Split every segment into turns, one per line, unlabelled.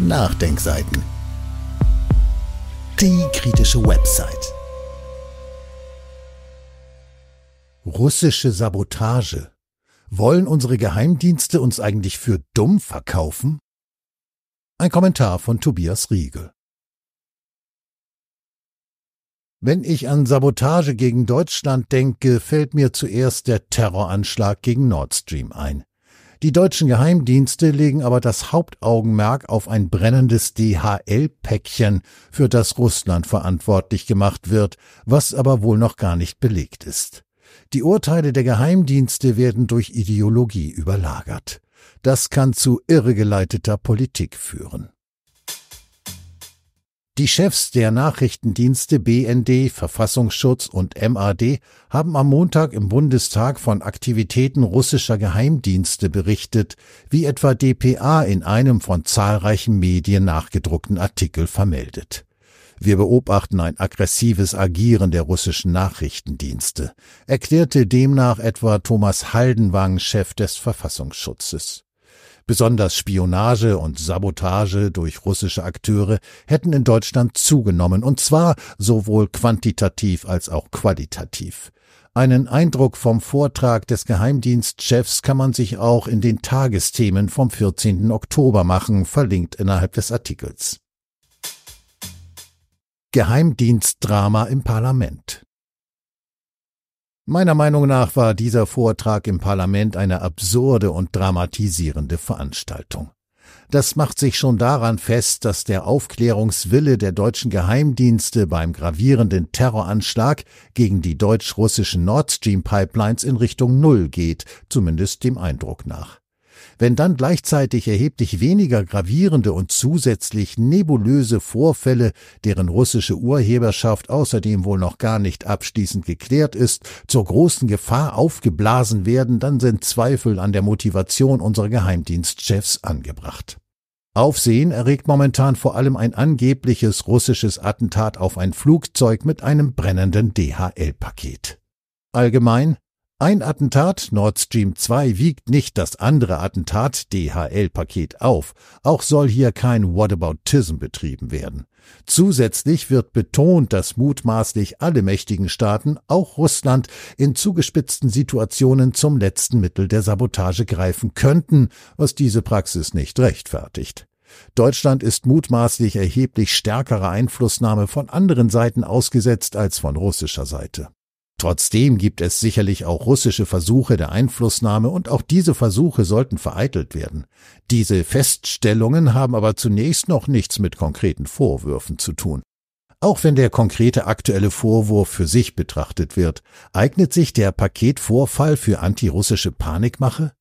Nachdenkseiten. Die kritische Website. Russische Sabotage. Wollen unsere Geheimdienste uns eigentlich für dumm verkaufen? Ein Kommentar von Tobias Riegel. Wenn ich an Sabotage gegen Deutschland denke, fällt mir zuerst der Terroranschlag gegen Nord Stream ein. Die deutschen Geheimdienste legen aber das Hauptaugenmerk auf ein brennendes DHL-Päckchen, für das Russland verantwortlich gemacht wird, was aber wohl noch gar nicht belegt ist. Die Urteile der Geheimdienste werden durch Ideologie überlagert. Das kann zu irregeleiteter Politik führen. Die Chefs der Nachrichtendienste BND, Verfassungsschutz und MAD haben am Montag im Bundestag von Aktivitäten russischer Geheimdienste berichtet, wie etwa DPA in einem von zahlreichen Medien nachgedruckten Artikel vermeldet. Wir beobachten ein aggressives Agieren der russischen Nachrichtendienste, erklärte demnach etwa Thomas Haldenwang, Chef des Verfassungsschutzes. Besonders Spionage und Sabotage durch russische Akteure hätten in Deutschland zugenommen, und zwar sowohl quantitativ als auch qualitativ. Einen Eindruck vom Vortrag des Geheimdienstchefs kann man sich auch in den Tagesthemen vom 14. Oktober machen, verlinkt innerhalb des Artikels. Geheimdienstdrama im Parlament Meiner Meinung nach war dieser Vortrag im Parlament eine absurde und dramatisierende Veranstaltung. Das macht sich schon daran fest, dass der Aufklärungswille der deutschen Geheimdienste beim gravierenden Terroranschlag gegen die deutsch-russischen Nord Stream Pipelines in Richtung Null geht, zumindest dem Eindruck nach. Wenn dann gleichzeitig erheblich weniger gravierende und zusätzlich nebulöse Vorfälle, deren russische Urheberschaft außerdem wohl noch gar nicht abschließend geklärt ist, zur großen Gefahr aufgeblasen werden, dann sind Zweifel an der Motivation unserer Geheimdienstchefs angebracht. Aufsehen erregt momentan vor allem ein angebliches russisches Attentat auf ein Flugzeug mit einem brennenden DHL-Paket. Allgemein ein Attentat Nord Stream 2 wiegt nicht das andere Attentat DHL-Paket auf. Auch soll hier kein Whataboutism betrieben werden. Zusätzlich wird betont, dass mutmaßlich alle mächtigen Staaten, auch Russland, in zugespitzten Situationen zum letzten Mittel der Sabotage greifen könnten, was diese Praxis nicht rechtfertigt. Deutschland ist mutmaßlich erheblich stärkerer Einflussnahme von anderen Seiten ausgesetzt als von russischer Seite. Trotzdem gibt es sicherlich auch russische Versuche der Einflussnahme und auch diese Versuche sollten vereitelt werden. Diese Feststellungen haben aber zunächst noch nichts mit konkreten Vorwürfen zu tun. Auch wenn der konkrete aktuelle Vorwurf für sich betrachtet wird, eignet sich der Paketvorfall für antirussische Panikmache?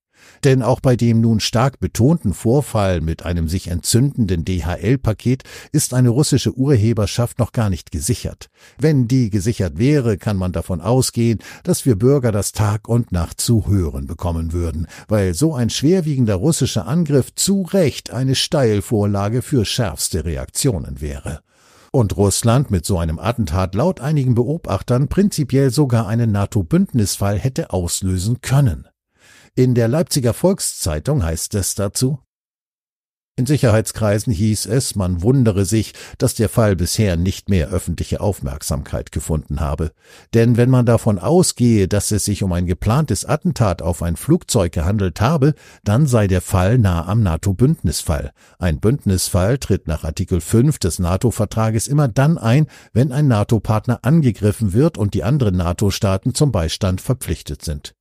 Denn auch bei dem nun stark betonten Vorfall mit einem sich entzündenden DHL-Paket ist eine russische Urheberschaft noch gar nicht gesichert. Wenn die gesichert wäre, kann man davon ausgehen, dass wir Bürger das Tag und Nacht zu hören bekommen würden, weil so ein schwerwiegender russischer Angriff zu Recht eine Steilvorlage für schärfste Reaktionen wäre und Russland mit so einem Attentat laut einigen Beobachtern prinzipiell sogar einen NATO-Bündnisfall hätte auslösen können. In der Leipziger Volkszeitung heißt es dazu, in Sicherheitskreisen hieß es, man wundere sich, dass der Fall bisher nicht mehr öffentliche Aufmerksamkeit gefunden habe. Denn wenn man davon ausgehe, dass es sich um ein geplantes Attentat auf ein Flugzeug gehandelt habe, dann sei der Fall nah am NATO-Bündnisfall. Ein Bündnisfall tritt nach Artikel 5 des NATO-Vertrages immer dann ein, wenn ein NATO-Partner angegriffen wird und die anderen NATO-Staaten zum Beistand verpflichtet sind.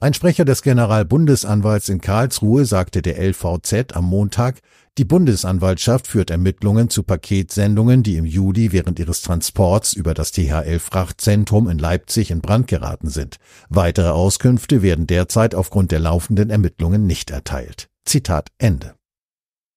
Ein Sprecher des Generalbundesanwalts in Karlsruhe sagte der LVZ am Montag, die Bundesanwaltschaft führt Ermittlungen zu Paketsendungen, die im Juli während ihres Transports über das THL-Frachtzentrum in Leipzig in Brand geraten sind. Weitere Auskünfte werden derzeit aufgrund der laufenden Ermittlungen nicht erteilt. Zitat Ende.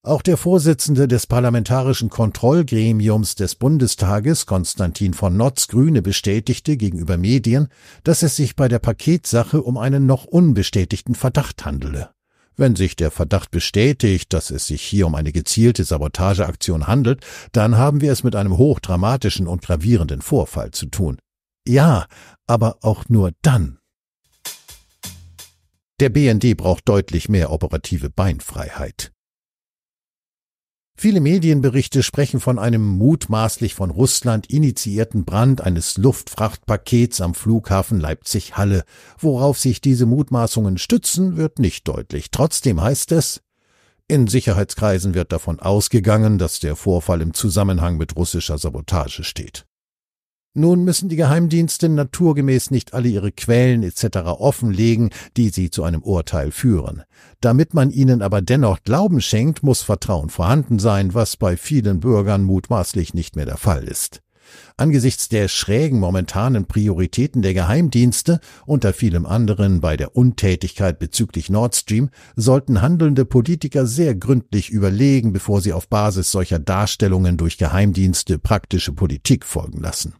Auch der Vorsitzende des Parlamentarischen Kontrollgremiums des Bundestages, Konstantin von Notz Grüne, bestätigte gegenüber Medien, dass es sich bei der Paketsache um einen noch unbestätigten Verdacht handele. Wenn sich der Verdacht bestätigt, dass es sich hier um eine gezielte Sabotageaktion handelt, dann haben wir es mit einem hochdramatischen und gravierenden Vorfall zu tun. Ja, aber auch nur dann. Der BND braucht deutlich mehr operative Beinfreiheit. Viele Medienberichte sprechen von einem mutmaßlich von Russland initiierten Brand eines Luftfrachtpakets am Flughafen Leipzig-Halle. Worauf sich diese Mutmaßungen stützen, wird nicht deutlich. Trotzdem heißt es, in Sicherheitskreisen wird davon ausgegangen, dass der Vorfall im Zusammenhang mit russischer Sabotage steht. Nun müssen die Geheimdienste naturgemäß nicht alle ihre Quellen etc. offenlegen, die sie zu einem Urteil führen. Damit man ihnen aber dennoch Glauben schenkt, muss Vertrauen vorhanden sein, was bei vielen Bürgern mutmaßlich nicht mehr der Fall ist. Angesichts der schrägen momentanen Prioritäten der Geheimdienste, unter vielem anderen bei der Untätigkeit bezüglich Nord Stream, sollten handelnde Politiker sehr gründlich überlegen, bevor sie auf Basis solcher Darstellungen durch Geheimdienste praktische Politik folgen lassen.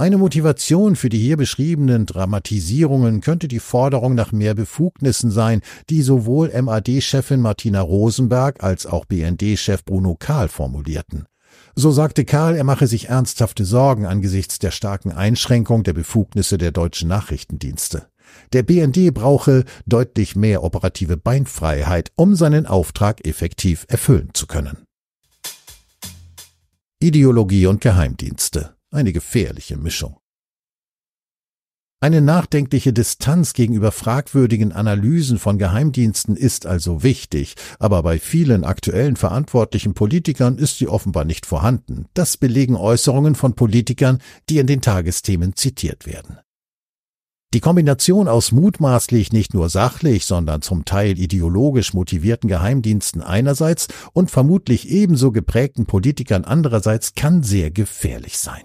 Eine Motivation für die hier beschriebenen Dramatisierungen könnte die Forderung nach mehr Befugnissen sein, die sowohl MAD-Chefin Martina Rosenberg als auch BND-Chef Bruno Kahl formulierten. So sagte Karl, er mache sich ernsthafte Sorgen angesichts der starken Einschränkung der Befugnisse der deutschen Nachrichtendienste. Der BND brauche deutlich mehr operative Beinfreiheit, um seinen Auftrag effektiv erfüllen zu können. Ideologie und Geheimdienste eine gefährliche Mischung. Eine nachdenkliche Distanz gegenüber fragwürdigen Analysen von Geheimdiensten ist also wichtig, aber bei vielen aktuellen verantwortlichen Politikern ist sie offenbar nicht vorhanden. Das belegen Äußerungen von Politikern, die in den Tagesthemen zitiert werden. Die Kombination aus mutmaßlich nicht nur sachlich, sondern zum Teil ideologisch motivierten Geheimdiensten einerseits und vermutlich ebenso geprägten Politikern andererseits kann sehr gefährlich sein.